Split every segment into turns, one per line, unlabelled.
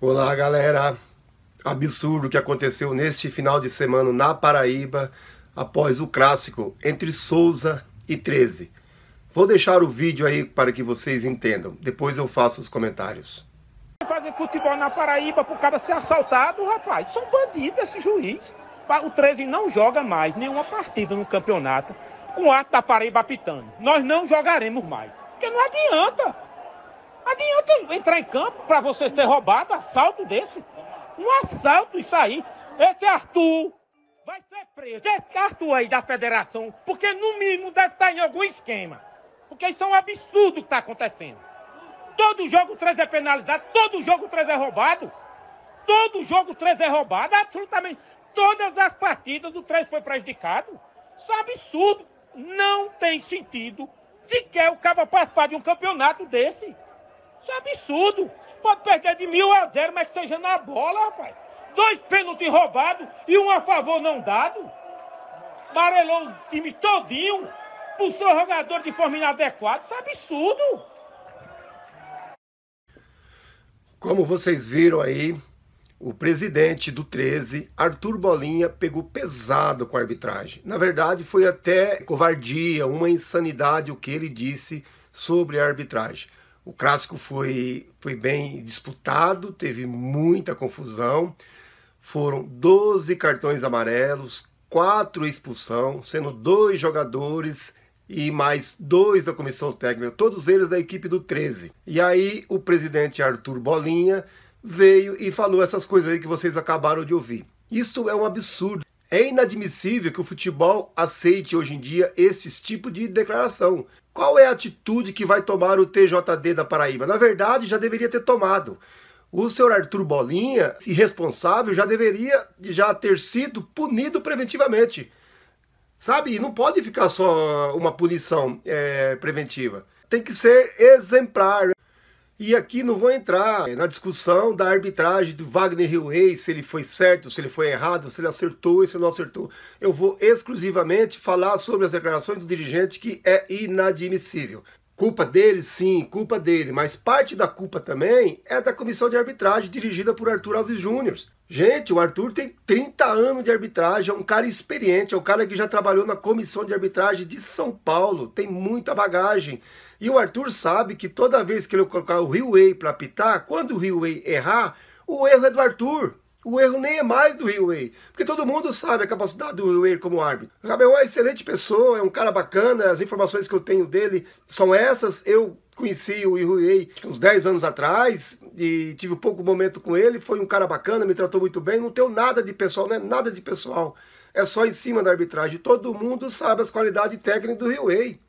Olá, galera! Absurdo que aconteceu neste final de semana na Paraíba após o clássico entre Souza e 13. Vou deixar o vídeo aí para que vocês entendam. Depois eu faço os comentários.
Fazer futebol na Paraíba causa de ser assaltado, rapaz. São bandidos esse juiz. O 13 não joga mais nenhuma partida no campeonato com o ato da Paraíba apitando. Nós não jogaremos mais. Porque não adianta. Adianta entrar em campo para você ser roubado, assalto desse. Um assalto, isso aí. Esse Arthur vai ser preso. Esse Arthur aí da federação, porque no mínimo deve estar tá em algum esquema. Porque isso é um absurdo que está acontecendo. Todo jogo 3 é penalizado, todo jogo 3 é roubado. Todo jogo 3 é roubado, absolutamente. Todas as partidas o 3 foi prejudicado. Isso é um absurdo. Não tem sentido sequer o Cabo participar de um campeonato desse. Isso é absurdo. Pode perder de mil a zero, mas que seja na bola, rapaz. Dois pênaltis roubados e um a favor não dado. Amarelou o time todinho. Pulsou o jogador de forma inadequada. Isso é absurdo.
Como vocês viram aí, o presidente do 13, Arthur Bolinha, pegou pesado com a arbitragem. Na verdade, foi até covardia, uma insanidade o que ele disse sobre a arbitragem. O clássico foi, foi bem disputado, teve muita confusão. Foram 12 cartões amarelos, quatro expulsão, sendo dois jogadores e mais dois da comissão técnica, todos eles da equipe do 13. E aí o presidente Arthur Bolinha veio e falou essas coisas aí que vocês acabaram de ouvir. Isto é um absurdo. É inadmissível que o futebol aceite hoje em dia esses tipos de declaração. Qual é a atitude que vai tomar o TJD da Paraíba? Na verdade, já deveria ter tomado. O senhor Arthur Bolinha, irresponsável, já deveria já ter sido punido preventivamente. Sabe? E não pode ficar só uma punição é, preventiva. Tem que ser exemplar. E aqui não vou entrar na discussão da arbitragem do Wagner Rio se ele foi certo, se ele foi errado, se ele acertou e se ele não acertou. Eu vou exclusivamente falar sobre as declarações do dirigente que é inadmissível. Culpa dele, sim, culpa dele, mas parte da culpa também é da comissão de arbitragem dirigida por Arthur Alves Júnior, Gente, o Arthur tem 30 anos de arbitragem, é um cara experiente, é um cara que já trabalhou na comissão de arbitragem de São Paulo, tem muita bagagem. E o Arthur sabe que toda vez que ele colocar o Rio Way para apitar, quando o Rio Way errar, o erro é do Arthur. O erro nem é mais do Rio Way, porque todo mundo sabe a capacidade do Rio Way como árbitro. O Gabriel é uma excelente pessoa, é um cara bacana, as informações que eu tenho dele são essas. Eu conheci o Iruei uns 10 anos atrás e tive um pouco momento com ele. Foi um cara bacana, me tratou muito bem. Não tenho nada de pessoal, não é nada de pessoal. É só em cima da arbitragem. Todo mundo sabe as qualidades técnicas do Riwei.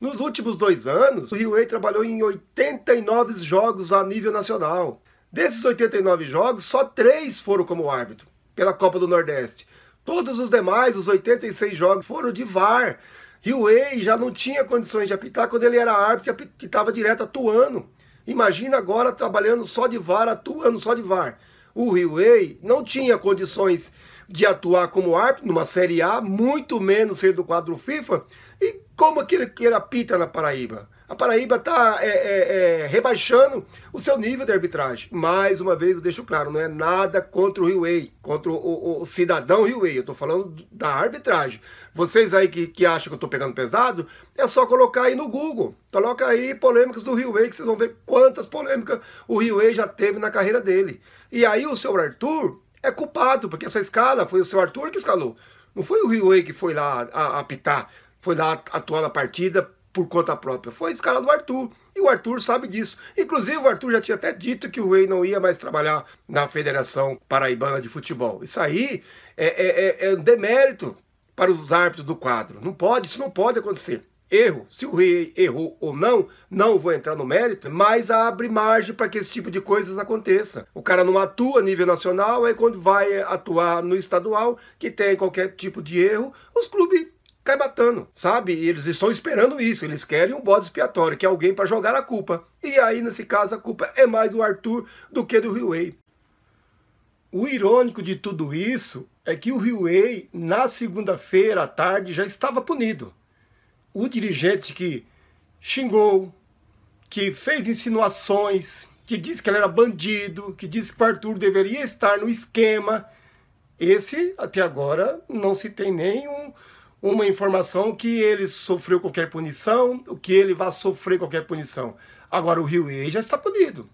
Nos últimos dois anos, o Riwei trabalhou em 89 jogos a nível nacional. Desses 89 jogos, só três foram como árbitro pela Copa do Nordeste. Todos os demais, os 86 jogos, foram de VAR. Huey já não tinha condições de apitar quando ele era árbitro que estava direto atuando. Imagina agora trabalhando só de VAR, atuando só de VAR. O Huey não tinha condições de atuar como árbitro numa Série A, muito menos ser do quadro FIFA. E como que ele, que ele apita na Paraíba? A Paraíba está é, é, é, rebaixando o seu nível de arbitragem. Mais uma vez eu deixo claro, não é nada contra o Rio Way, contra o, o, o cidadão Rio Way. Eu estou falando da arbitragem. Vocês aí que, que acham que eu estou pegando pesado, é só colocar aí no Google. Coloca aí polêmicas do Rio Way, que vocês vão ver quantas polêmicas o Rio Way já teve na carreira dele. E aí o seu Arthur é culpado, porque essa escala foi o seu Arthur que escalou. Não foi o Rio Way que foi lá apitar, foi lá atuar na partida por conta própria. Foi escalado o Arthur. E o Arthur sabe disso. Inclusive, o Arthur já tinha até dito que o Rei não ia mais trabalhar na Federação Paraibana de Futebol. Isso aí é, é, é, é um demérito para os árbitros do quadro. Não pode, isso não pode acontecer. Erro. Se o Rei errou ou não, não vou entrar no mérito, mas abre margem para que esse tipo de coisas aconteça. O cara não atua a nível nacional, aí quando vai atuar no estadual, que tem qualquer tipo de erro, os clubes cai matando, sabe? E eles estão esperando isso, eles querem um bode expiatório, que é alguém para jogar a culpa. E aí, nesse caso, a culpa é mais do Arthur do que do Huey. O irônico de tudo isso é que o Huey, na segunda-feira à tarde, já estava punido. O dirigente que xingou, que fez insinuações, que disse que ele era bandido, que disse que o Arthur deveria estar no esquema, esse até agora não se tem nenhum uma informação que ele sofreu qualquer punição, o que ele vai sofrer qualquer punição. Agora o Rio E já está punido.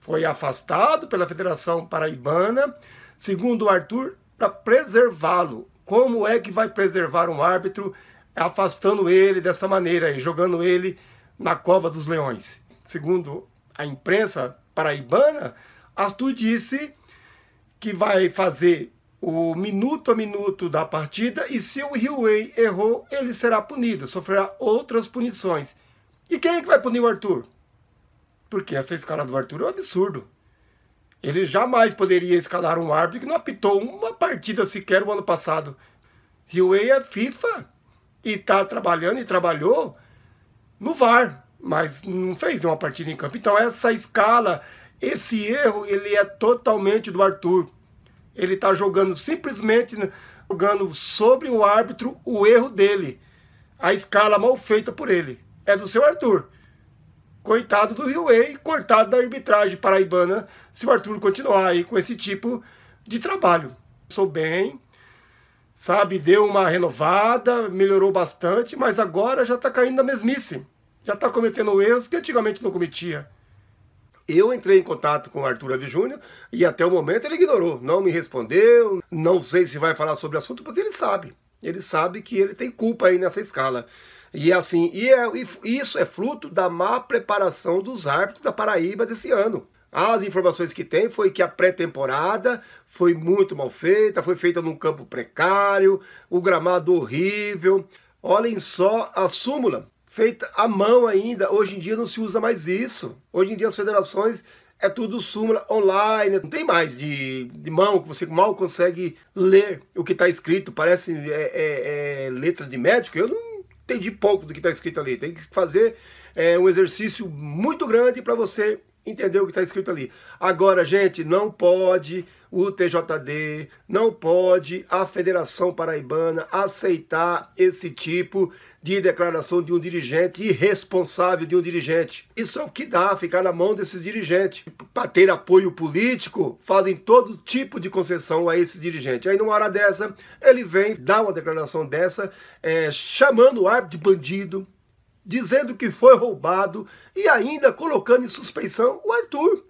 Foi afastado pela Federação Paraibana, segundo o Arthur, para preservá-lo. Como é que vai preservar um árbitro afastando ele dessa maneira, jogando ele na cova dos leões? Segundo a imprensa paraibana, Arthur disse que vai fazer o minuto a minuto da partida e se o Hillway errou, ele será punido, sofrerá outras punições. E quem é que vai punir o Arthur? Porque essa escala do Arthur é um absurdo. Ele jamais poderia escalar um árbitro que não apitou uma partida sequer o ano passado. Hillway é FIFA e está trabalhando e trabalhou no VAR, mas não fez nenhuma partida em campo. Então essa escala, esse erro, ele é totalmente do Arthur. Ele está jogando simplesmente né, jogando sobre o árbitro o erro dele, a escala mal feita por ele. É do seu Arthur. Coitado do Rio e cortado da arbitragem paraibana se o Arthur continuar aí com esse tipo de trabalho. Sou bem, sabe, deu uma renovada, melhorou bastante, mas agora já está caindo na mesmice. Já está cometendo erros que antigamente não cometia. Eu entrei em contato com o Arthur Avi Júnior e até o momento ele ignorou, não me respondeu, não sei se vai falar sobre o assunto, porque ele sabe. Ele sabe que ele tem culpa aí nessa escala. E assim, e, é, e isso é fruto da má preparação dos árbitros da Paraíba desse ano. As informações que tem foi que a pré-temporada foi muito mal feita, foi feita num campo precário, o gramado horrível. Olhem só a súmula feita à mão ainda. Hoje em dia não se usa mais isso. Hoje em dia as federações é tudo súmula online, não tem mais de, de mão, que você mal consegue ler o que está escrito, parece é, é, é, letra de médico. Eu não entendi pouco do que está escrito ali. Tem que fazer é, um exercício muito grande para você Entendeu o que está escrito ali. Agora, gente, não pode o TJD, não pode a Federação Paraibana aceitar esse tipo de declaração de um dirigente irresponsável de um dirigente. Isso é o que dá ficar na mão desses dirigentes. Para ter apoio político, fazem todo tipo de concessão a esses dirigentes. Aí, numa hora dessa, ele vem, dá uma declaração dessa, é, chamando o árbitro de bandido, dizendo que foi roubado e ainda colocando em suspeição o Arthur.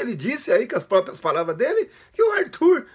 Ele disse aí, com as próprias palavras dele, que o Arthur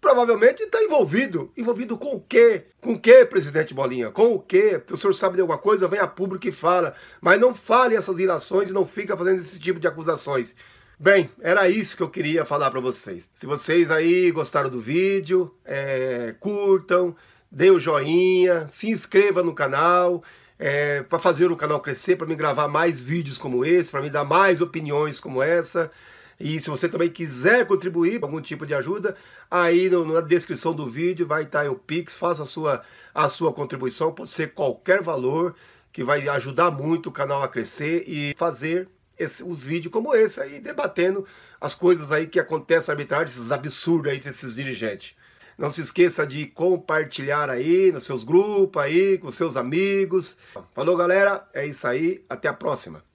provavelmente está envolvido. Envolvido com o quê? Com o quê, presidente Bolinha? Com o quê? Se o senhor sabe de alguma coisa, vem a público e fala. Mas não fale essas ilações e não fica fazendo esse tipo de acusações. Bem, era isso que eu queria falar para vocês. Se vocês aí gostaram do vídeo, é, curtam, dê o um joinha, se inscreva no canal é, para fazer o canal crescer, para me gravar mais vídeos como esse, para me dar mais opiniões como essa. E se você também quiser contribuir com algum tipo de ajuda, aí no, na descrição do vídeo vai estar tá o Pix, faça a sua, a sua contribuição, pode ser qualquer valor, que vai ajudar muito o canal a crescer e fazer esse, os vídeos como esse aí, debatendo as coisas aí que acontecem na arbitragem, esses absurdos aí desses dirigentes. Não se esqueça de compartilhar aí nos seus grupos aí, com seus amigos. Falou, galera. É isso aí. Até a próxima.